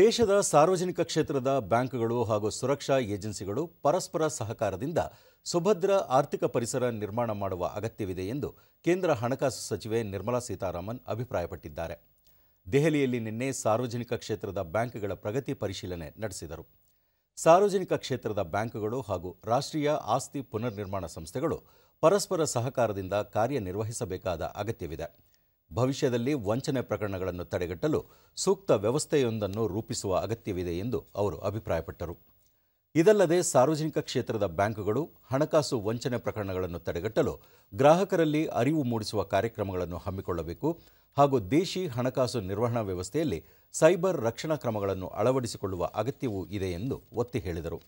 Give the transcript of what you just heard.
ದೇಶದ ಸಾರ್ವಜನಿಕ ಕ್ಷೇತ್ರದ ಬ್ಯಾಂಕ್ಗಳು ಹಾಗೂ ಸುರಕ್ಷಾ ಏಜೆನ್ಸಿಗಳು ಪರಸ್ಪರ ಸಹಕಾರದಿಂದ ಸುಭದ್ರ ಆರ್ಥಿಕ ಪರಿಸರ ನಿರ್ಮಾಣ ಮಾಡುವ ಅಗತ್ಯವಿದೆ ಎಂದು ಕೇಂದ್ರ ಹಣಕಾಸು ಸಚಿವೆ ನಿರ್ಮಲಾ ಸೀತಾರಾಮನ್ ಅಭಿಪ್ರಾಯಪಟ್ಟಿದ್ದಾರೆ ದೆಹಲಿಯಲ್ಲಿ ನಿನ್ನೆ ಸಾರ್ವಜನಿಕ ಕ್ಷೇತ್ರದ ಬ್ಯಾಂಕ್ಗಳ ಪ್ರಗತಿ ಪರಿಶೀಲನೆ ನಡೆಸಿದರು ಸಾರ್ವಜನಿಕ ಕ್ಷೇತ್ರದ ಬ್ಯಾಂಕ್ಗಳು ಹಾಗೂ ರಾಷ್ಟ್ರೀಯ ಆಸ್ತಿ ಪುನರ್ನಿರ್ಮಾಣ ಸಂಸ್ಥೆಗಳು ಪರಸ್ಪರ ಸಹಕಾರದಿಂದ ಕಾರ್ಯನಿರ್ವಹಿಸಬೇಕಾದ ಅಗತ್ಯವಿದೆ ಭವಿಷ್ಯದಲ್ಲಿ ವಂಚನೆ ಪ್ರಕರಣಗಳನ್ನು ತಡೆಗಟ್ಟಲು ಸೂಕ್ತ ವ್ಯವಸ್ಥೆಯೊಂದನ್ನು ರೂಪಿಸುವ ಅಗತ್ಯವಿದೆ ಎಂದು ಅವರು ಅಭಿಪ್ರಾಯಪಟ್ಟರು ಇದಲ್ಲದೆ ಸಾರ್ವಜನಿಕ ಕ್ಷೇತ್ರದ ಬ್ಯಾಂಕುಗಳು ಹಣಕಾಸು ವಂಚನೆ ಪ್ರಕರಣಗಳನ್ನು ತಡೆಗಟ್ಟಲು ಗ್ರಾಹಕರಲ್ಲಿ ಅರಿವು ಮೂಡಿಸುವ ಕಾರ್ಯಕ್ರಮಗಳನ್ನು ಹಮ್ಮಿಕೊಳ್ಳಬೇಕು ಹಾಗೂ ದೇಶಿ ಹಣಕಾಸು ನಿರ್ವಹಣಾ ವ್ಯವಸ್ಥೆಯಲ್ಲಿ ಸೈಬರ್ ರಕ್ಷಣಾ ಕ್ರಮಗಳನ್ನು ಅಳವಡಿಸಿಕೊಳ್ಳುವ ಅಗತ್ಯವೂ ಇದೆ ಎಂದು ಒತ್ತಿ ಹೇಳಿದರು